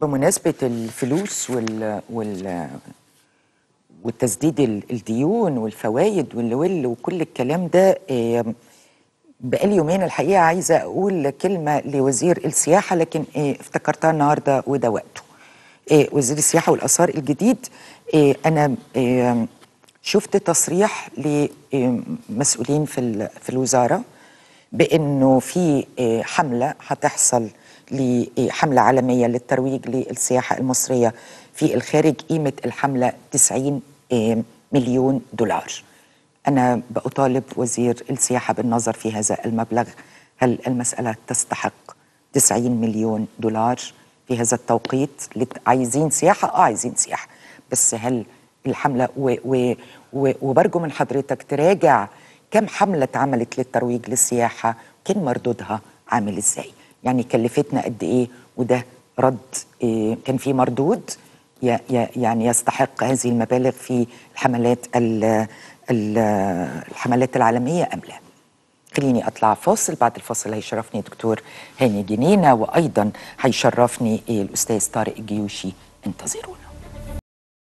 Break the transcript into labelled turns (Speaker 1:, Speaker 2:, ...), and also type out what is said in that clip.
Speaker 1: بمناسبة الفلوس وال, وال... والتسديد الديون والفوايد والول وكل الكلام ده بقالي يومين الحقيقة عايزة أقول كلمة لوزير السياحة لكن آه، افتكرتها النهاردة وده وقته آه، وزير السياحة والآثار الجديد آه، أنا شفت تصريح لمسؤولين في الوزارة بأنه في حملة هتحصل لحملة عالمية للترويج للسياحة المصرية في الخارج قيمة الحملة 90 آه، مليون دولار أنا بأطالب وزير السياحة بالنظر في هذا المبلغ هل المسألة تستحق 90 مليون دولار في هذا التوقيت عايزين سياحة؟ آه عايزين سياحة بس هل الحملة و و و وبرجو من حضرتك تراجع كم حملة اتعملت للترويج للسياحة كان مردودها عامل ازاي؟ يعني كلفتنا قد ايه وده رد إيه كان في مردود يعني يستحق هذه المبالغ في الحملات الحملات العالميه ام لا خليني اطلع فاصل بعد الفاصل هيشرفني دكتور هاني جنينه وايضا هيشرفني الاستاذ طارق الجيوشي انتظرونا